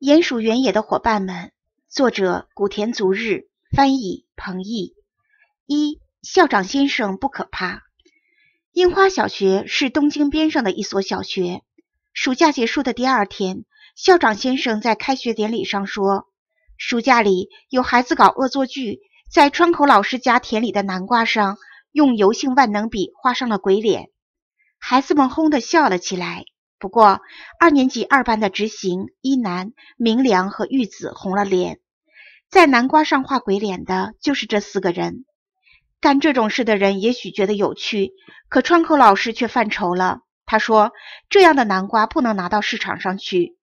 鼹鼠原野的伙伴们，作者古田足日，翻译彭毅。一校长先生不可怕。樱花小学是东京边上的一所小学。暑假结束的第二天，校长先生在开学典礼上说：“暑假里有孩子搞恶作剧，在川口老师家田里的南瓜上用油性万能笔画上了鬼脸。”孩子们哄的笑了起来。不过，二年级二班的执行一男、明良和玉子红了脸。在南瓜上画鬼脸的就是这四个人。干这种事的人也许觉得有趣，可窗口老师却犯愁了。他说：“这样的南瓜不能拿到市场上去，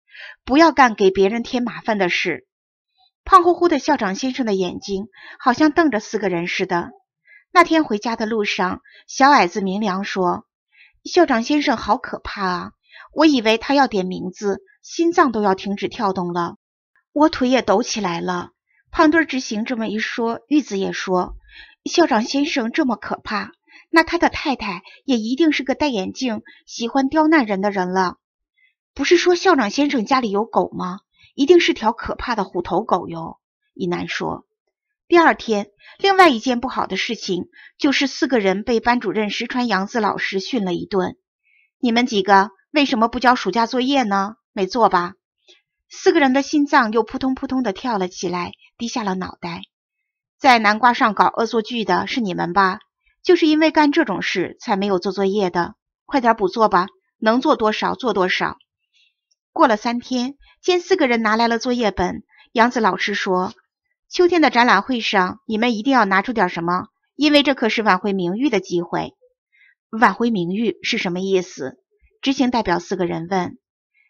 不要干给别人添麻烦的事。”胖乎乎的校长先生的眼睛好像瞪着四个人似的。那天回家的路上，小矮子明良说：“校长先生好可怕啊！”我以为他要点名字，心脏都要停止跳动了，我腿也抖起来了。胖墩执行这么一说，玉子也说：“校长先生这么可怕，那他的太太也一定是个戴眼镜、喜欢刁难人的人了。”不是说校长先生家里有狗吗？一定是条可怕的虎头狗哟！一男说。第二天，另外一件不好的事情就是四个人被班主任石川洋子老师训了一顿：“你们几个。”为什么不交暑假作业呢？没做吧？四个人的心脏又扑通扑通的跳了起来，低下了脑袋。在南瓜上搞恶作剧的是你们吧？就是因为干这种事才没有做作业的。快点补做吧，能做多少做多少。过了三天，见四个人拿来了作业本，杨子老师说：“秋天的展览会上，你们一定要拿出点什么，因为这可是挽回名誉的机会。”挽回名誉是什么意思？执行代表四个人问：“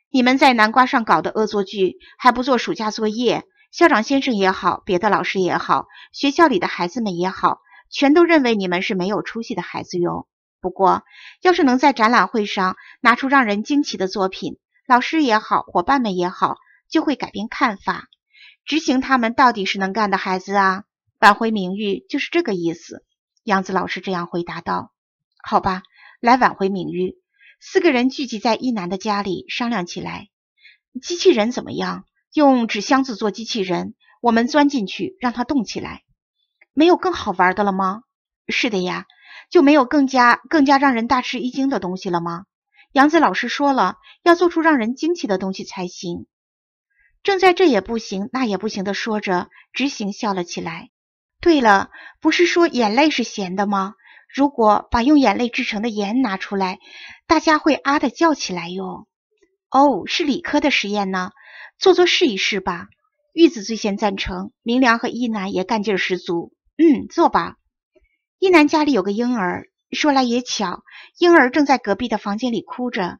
你们在南瓜上搞的恶作剧，还不做暑假作业？校长先生也好，别的老师也好，学校里的孩子们也好，全都认为你们是没有出息的孩子哟。不过，要是能在展览会上拿出让人惊奇的作品，老师也好，伙伴们也好，就会改变看法。执行，他们到底是能干的孩子啊！挽回名誉就是这个意思。”杨子老师这样回答道：“好吧，来挽回名誉。”四个人聚集在一男的家里商量起来：“机器人怎么样？用纸箱子做机器人，我们钻进去让它动起来。没有更好玩的了吗？”“是的呀，就没有更加更加让人大吃一惊的东西了吗？”杨子老师说了：“要做出让人惊奇的东西才行。”正在这也不行那也不行的说着，直行笑了起来。“对了，不是说眼泪是咸的吗？”如果把用眼泪制成的盐拿出来，大家会啊的叫起来哟。哦，是理科的实验呢，做做试一试吧。玉子最先赞成，明良和一楠也干劲儿十足。嗯，做吧。一楠家里有个婴儿，说来也巧，婴儿正在隔壁的房间里哭着。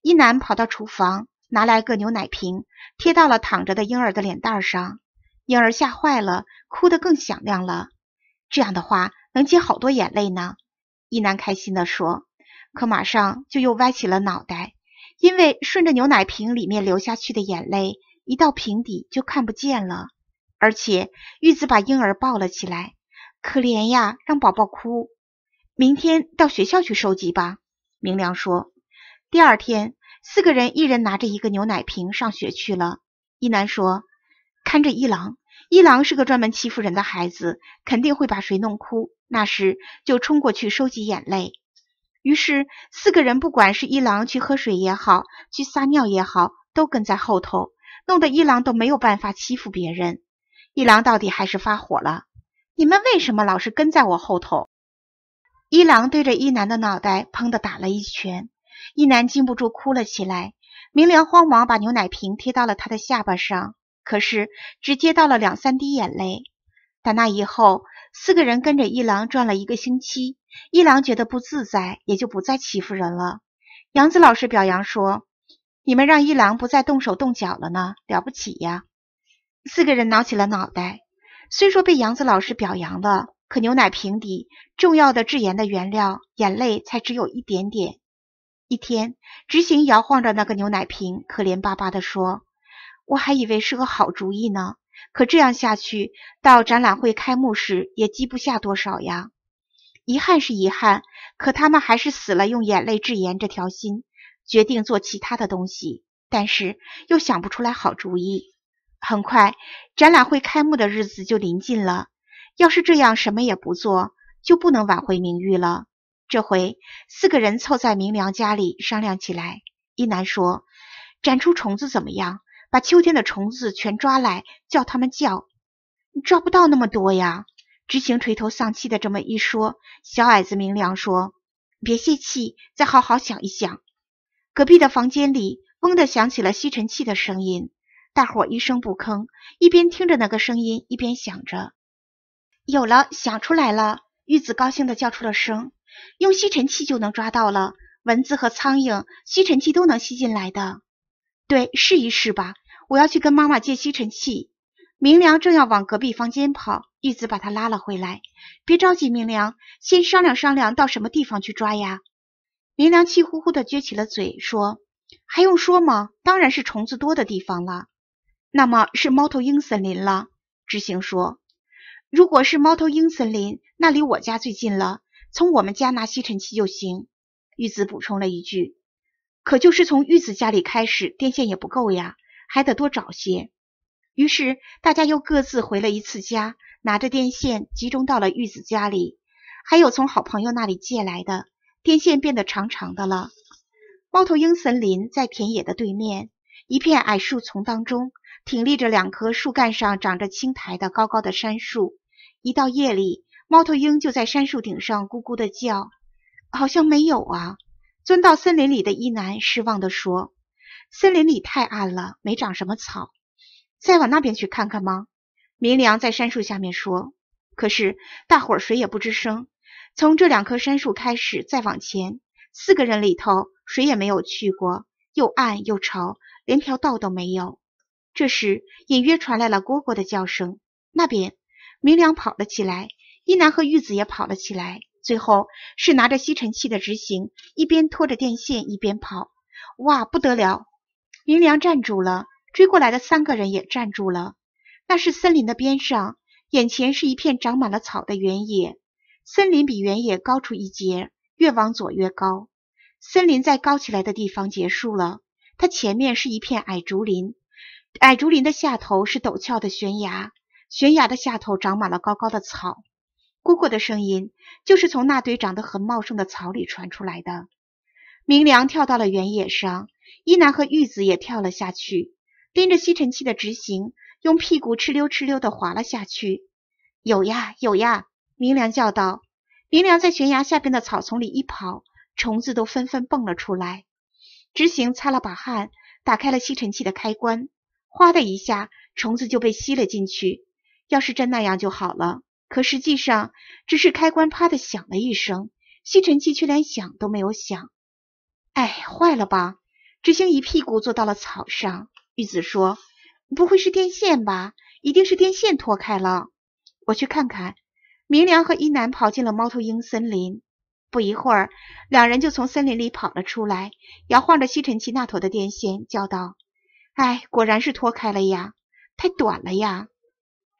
一楠跑到厨房，拿来个牛奶瓶，贴到了躺着的婴儿的脸蛋上。婴儿吓坏了，哭得更响亮了。这样的话。能接好多眼泪呢，一男开心地说，可马上就又歪起了脑袋，因为顺着牛奶瓶里面流下去的眼泪，一到瓶底就看不见了。而且玉子把婴儿抱了起来，可怜呀，让宝宝哭。明天到学校去收集吧，明亮说。第二天，四个人一人拿着一个牛奶瓶上学去了。一男说：“看着一郎，一郎是个专门欺负人的孩子，肯定会把谁弄哭。”那时就冲过去收集眼泪，于是四个人不管是一郎去喝水也好，去撒尿也好，都跟在后头，弄得一郎都没有办法欺负别人。一郎到底还是发火了：“你们为什么老是跟在我后头？”一郎对着一男的脑袋砰的打了一拳，一男禁不住哭了起来。明良慌忙把牛奶瓶贴到了他的下巴上，可是只接到了两三滴眼泪。打那以后。四个人跟着一郎转了一个星期，一郎觉得不自在，也就不再欺负人了。杨子老师表扬说：“你们让一郎不再动手动脚了呢，了不起呀！”四个人挠起了脑袋。虽说被杨子老师表扬了，可牛奶瓶底重要的制盐的原料，眼泪才只有一点点。一天，执行摇晃着那个牛奶瓶，可怜巴巴地说：“我还以为是个好主意呢。”可这样下去，到展览会开幕时也积不下多少呀。遗憾是遗憾，可他们还是死了用眼泪治言这条心，决定做其他的东西，但是又想不出来好主意。很快，展览会开幕的日子就临近了。要是这样什么也不做，就不能挽回名誉了。这回四个人凑在明良家里商量起来。一男说：“展出虫子怎么样？”把秋天的虫子全抓来，叫它们叫。你抓不到那么多呀！执行垂头丧气的这么一说，小矮子明亮说：“别泄气，再好好想一想。”隔壁的房间里，嗡的响起了吸尘器的声音。大伙儿一声不吭，一边听着那个声音，一边想着。有了，想出来了！玉子高兴的叫出了声：“用吸尘器就能抓到了，蚊子和苍蝇，吸尘器都能吸进来的。”对，试一试吧。我要去跟妈妈借吸尘器。明良正要往隔壁房间跑，玉子把他拉了回来。别着急，明良，先商量商量到什么地方去抓呀。明良气呼呼地撅起了嘴，说：“还用说吗？当然是虫子多的地方了。那么是猫头鹰森林了。”知行说：“如果是猫头鹰森林，那离我家最近了，从我们家拿吸尘器就行。”玉子补充了一句：“可就是从玉子家里开始，电线也不够呀。”还得多找些。于是大家又各自回了一次家，拿着电线集中到了玉子家里，还有从好朋友那里借来的电线变得长长的了。猫头鹰森林在田野的对面，一片矮树丛当中挺立着两棵树干上长着青苔的高高的杉树。一到夜里，猫头鹰就在杉树顶上咕咕的叫。好像没有啊！钻到森林里的一男失望地说。森林里太暗了，没长什么草。再往那边去看看吗？明良在杉树下面说。可是大伙儿谁也不吱声。从这两棵杉树开始再往前，四个人里头谁也没有去过。又暗又潮，连条道都没有。这时隐约传来了蝈蝈的叫声。那边，明良跑了起来，一男和玉子也跑了起来。最后是拿着吸尘器的直行，一边拖着电线一边跑。哇，不得了！明良站住了，追过来的三个人也站住了。那是森林的边上，眼前是一片长满了草的原野。森林比原野高出一截，越往左越高。森林在高起来的地方结束了，它前面是一片矮竹林。矮竹林的下头是陡峭的悬崖，悬崖的下头长满了高高的草。姑姑的声音就是从那堆长得很茂盛的草里传出来的。明良跳到了原野上，一男和玉子也跳了下去，盯着吸尘器的直行，用屁股哧溜哧溜地滑了下去。有呀，有呀！明良叫道。明良在悬崖下边的草丛里一跑，虫子都纷纷蹦了出来。直行擦了把汗，打开了吸尘器的开关，哗的一下，虫子就被吸了进去。要是真那样就好了，可实际上只是开关啪的响了一声，吸尘器却连响都没有响。哎，坏了吧！直行一屁股坐到了草上。玉子说：“不会是电线吧？一定是电线脱开了。”我去看看。明良和一男跑进了猫头鹰森林。不一会儿，两人就从森林里跑了出来，摇晃着吸尘器那头的电线，叫道：“哎，果然是脱开了呀！太短了呀！”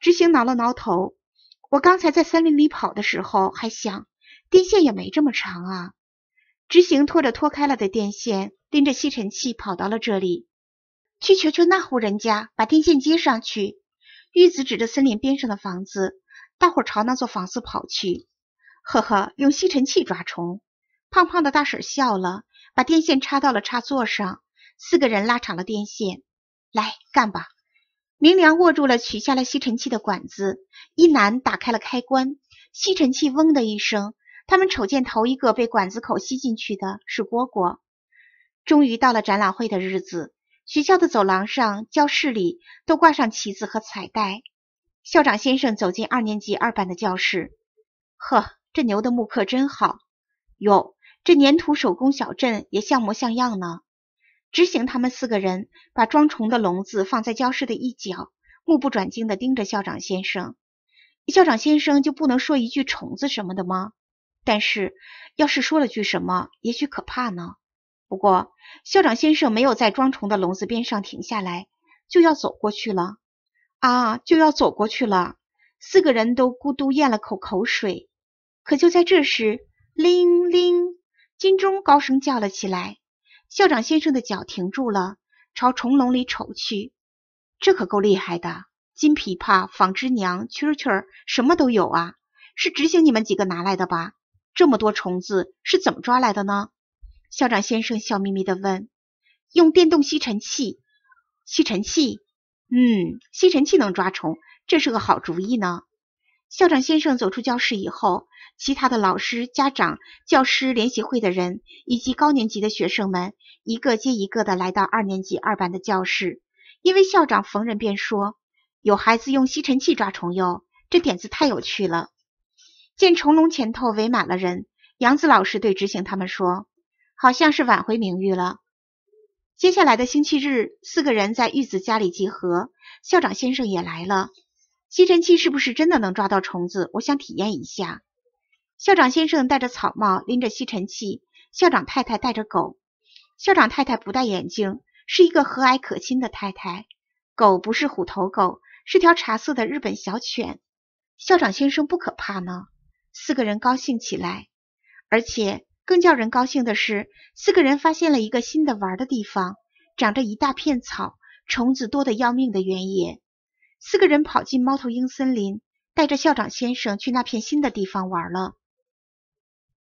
直行挠了挠头：“我刚才在森林里跑的时候，还想电线也没这么长啊。”直行拖着拖开了的电线，拎着吸尘器跑到了这里，去求求那户人家把电线接上去。玉子指着森林边上的房子，大伙儿朝那座房子跑去。呵呵，用吸尘器抓虫。胖胖的大婶笑了，把电线插到了插座上。四个人拉长了电线，来干吧。明良握住了取下了吸尘器的管子，一男打开了开关，吸尘器嗡的一声。他们瞅见头一个被管子口吸进去的是蝈蝈。终于到了展览会的日子，学校的走廊上、教室里都挂上旗子和彩带。校长先生走进二年级二班的教室，呵，这牛的木刻真好，哟，这粘土手工小镇也像模像样呢。执行他们四个人把装虫的笼子放在教室的一角，目不转睛地盯着校长先生。校长先生就不能说一句虫子什么的吗？但是，要是说了句什么，也许可怕呢。不过，校长先生没有在装虫的笼子边上停下来，就要走过去了。啊，就要走过去了！四个人都咕嘟咽了口口水。可就在这时，铃铃，金钟高声叫了起来。校长先生的脚停住了，朝虫笼里瞅去。这可够厉害的！金琵琶、纺织娘、蛐蛐儿，什么都有啊！是执行你们几个拿来的吧？这么多虫子是怎么抓来的呢？校长先生笑眯眯地问。用电动吸尘器，吸尘器，嗯，吸尘器能抓虫，这是个好主意呢。校长先生走出教室以后，其他的老师、家长、教师联席会的人以及高年级的学生们一个接一个的来到二年级二班的教室，因为校长逢人便说，有孩子用吸尘器抓虫哟，这点子太有趣了。见重龙前头围满了人，杨子老师对执行他们说：“好像是挽回名誉了。”接下来的星期日，四个人在玉子家里集合，校长先生也来了。吸尘器是不是真的能抓到虫子？我想体验一下。校长先生戴着草帽，拎着吸尘器；校长太太带着狗。校长太太不戴眼镜，是一个和蔼可亲的太太。狗不是虎头狗，是条茶色的日本小犬。校长先生不可怕呢。四个人高兴起来，而且更叫人高兴的是，四个人发现了一个新的玩的地方，长着一大片草、虫子多得要命的原野。四个人跑进猫头鹰森林，带着校长先生去那片新的地方玩了。